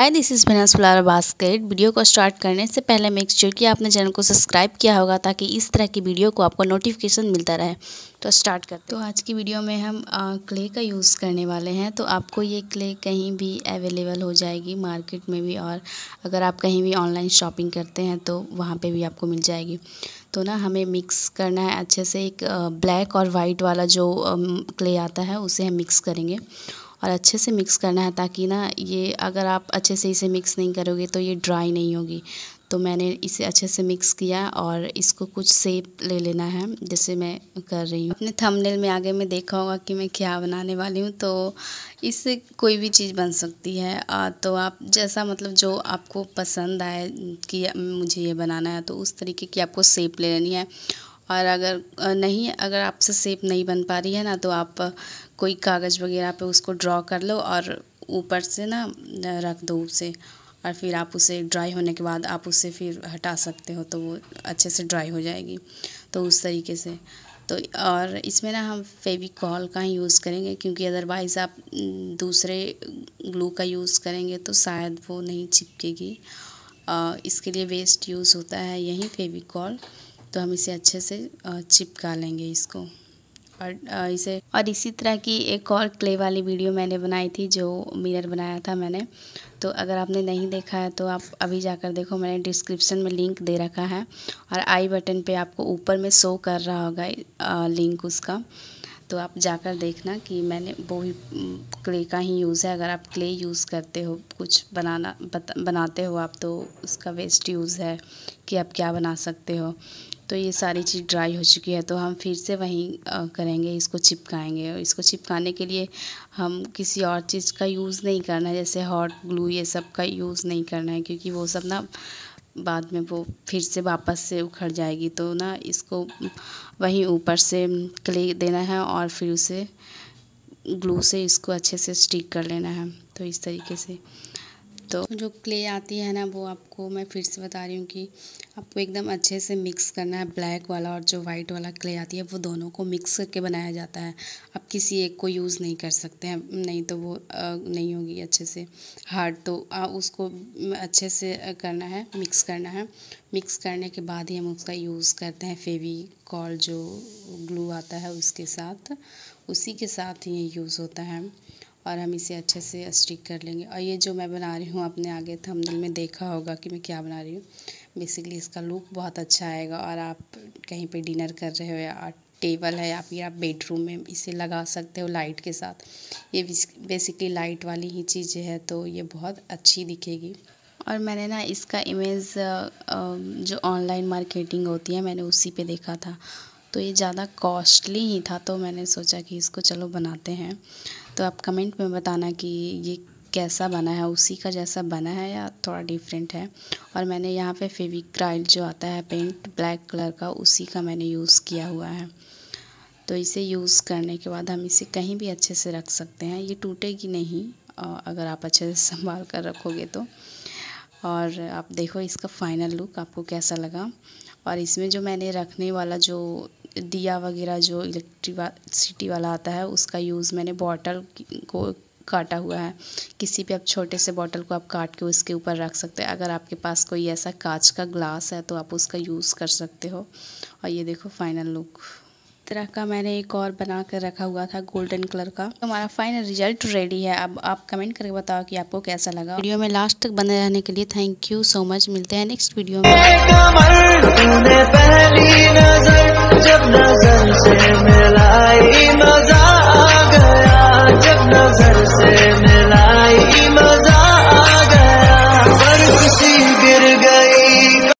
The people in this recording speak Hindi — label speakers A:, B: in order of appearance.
A: hi this is Bina Sular basket video को स्टार्ट करने से पहले मेक श्योर कि आपने चैनल को सब्सक्राइब किया होगा ताकि इस तरह की वीडियो को आपको नोटिफिकेशन मिलता रहे तो स्टार्ट करते तो आज की वीडियो में हम आ, क्ले का यूज़ करने वाले हैं तो आपको ये क्ले कहीं भी अवेलेबल हो जाएगी मार्केट में भी और अगर आप कहीं भी ऑनलाइन शॉपिंग करते हैं तो वहाँ पर भी आपको मिल जाएगी तो ना हमें मिक्स करना है अच्छे से एक ब्लैक और वाइट वाला जो क्ले आता है उसे हम मिक्स करेंगे और अच्छे से मिक्स करना है ताकि ना ये अगर आप अच्छे से इसे मिक्स नहीं करोगे तो ये ड्राई नहीं होगी तो मैंने इसे अच्छे से मिक्स किया और इसको कुछ सेप ले लेना है जैसे मैं कर रही हूँ अपने थंबनेल में आगे मैं देखा होगा कि मैं क्या बनाने वाली हूँ तो इससे कोई भी चीज़ बन सकती है आ, तो आप जैसा मतलब जो आपको पसंद आए कि मुझे ये बनाना है तो उस तरीके की आपको सेप ले लेनी है और अगर नहीं अगर आपसे सेप नहीं बन पा रही है ना तो आप कोई कागज़ वगैरह पे उसको ड्रॉ कर लो और ऊपर से ना रख दो उसे और फिर आप उसे ड्राई होने के बाद आप उसे फिर हटा सकते हो तो वो अच्छे से ड्राई हो जाएगी तो उस तरीके से तो और इसमें ना हम फेविकॉल का ही यूज़ करेंगे क्योंकि अदरवाइज़ आप दूसरे ग्लू का यूज़ करेंगे तो शायद वो नहीं चिपकेगी इसके लिए वेस्ट यूज़ होता है यही फेविकॉल तो हम इसे अच्छे से चिपका लेंगे इसको और इसे और इसी तरह की एक और क्ले वाली वीडियो मैंने बनाई थी जो मिरर बनाया था मैंने तो अगर आपने नहीं देखा है तो आप अभी जाकर देखो मैंने डिस्क्रिप्शन में लिंक दे रखा है और आई बटन पे आपको ऊपर में शो कर रहा होगा लिंक उसका तो आप जाकर देखना कि मैंने वो ही क्ले का ही यूज़ है अगर आप क्ले यूज़ करते हो कुछ बनाना बत, बनाते हो आप तो उसका वेस्ट यूज़ है कि आप क्या बना सकते हो तो ये सारी चीज़ ड्राई हो चुकी है तो हम फिर से वहीं करेंगे इसको चिपकाएंगे और इसको चिपकाने के लिए हम किसी और चीज़ का यूज़ नहीं करना है जैसे हॉट ग्लू ये सब का यूज़ नहीं करना है क्योंकि वो सब ना बाद में वो फिर से वापस से उखड़ जाएगी तो ना इसको वहीं ऊपर से क्ले देना है और फिर उसे ग्लू से इसको अच्छे से स्टिक कर लेना है तो इस तरीके से तो जो क्ले आती है ना वो आपको मैं फिर से बता रही हूँ कि आपको एकदम अच्छे से मिक्स करना है ब्लैक वाला और जो वाइट वाला क्ले आती है वो दोनों को मिक्स करके बनाया जाता है आप किसी एक को यूज़ नहीं कर सकते हैं नहीं तो वो नहीं होगी अच्छे से हार्ड तो उसको अच्छे से करना है मिक्स करना है मिक्स करने के बाद ही हम उसका यूज़ करते हैं फेवी कॉल जो ग्लू आता है उसके साथ उसी के साथ ही यूज़ होता है और हम इसे अच्छे से स्टिक कर लेंगे और ये जो मैं बना रही हूँ आपने आगे थंबनेल में देखा होगा कि मैं क्या बना रही हूँ बेसिकली इसका लुक बहुत अच्छा आएगा और आप कहीं पे डिनर कर रहे हो या टेबल है या फिर आप बेडरूम में इसे लगा सकते हो लाइट के साथ ये बेसिकली लाइट वाली ही चीज़ें है तो ये बहुत अच्छी दिखेगी और मैंने ना इसका इमेज जो ऑनलाइन मार्केटिंग होती है मैंने उसी पे देखा था तो ये ज़्यादा कॉस्टली ही था तो मैंने सोचा कि इसको चलो बनाते हैं तो आप कमेंट में बताना कि ये कैसा बना है उसी का जैसा बना है या थोड़ा डिफरेंट है और मैंने यहाँ पे फेविक्राइल जो आता है पेंट ब्लैक कलर का उसी का मैंने यूज़ किया हुआ है तो इसे यूज़ करने के बाद हम इसे कहीं भी अच्छे से रख सकते हैं ये टूटेगी नहीं अगर आप अच्छे से संभाल कर रखोगे तो और आप देखो इसका फाइनल लुक आपको कैसा लगा और इसमें जो मैंने रखने वाला जो दिया वगैरह जो इलेक्ट्रिसिटी वाला आता है उसका यूज़ मैंने बॉटल को काटा हुआ है किसी भी आप छोटे से बॉटल को आप काट के उसके ऊपर रख सकते हैं अगर आपके पास कोई ऐसा कांच का ग्लास है तो आप उसका यूज़ कर सकते हो और ये देखो फाइनल लुक तरह का मैंने एक और बना कर रखा हुआ था गोल्डन कलर का तो हमारा फाइनल रिजल्ट रेडी है अब आप कमेंट करके बताओ कि आपको कैसा लगा वीडियो में लास्ट तक बने रहने के लिए थैंक यू सो मच मिलते हैं नेक्स्ट वीडियो में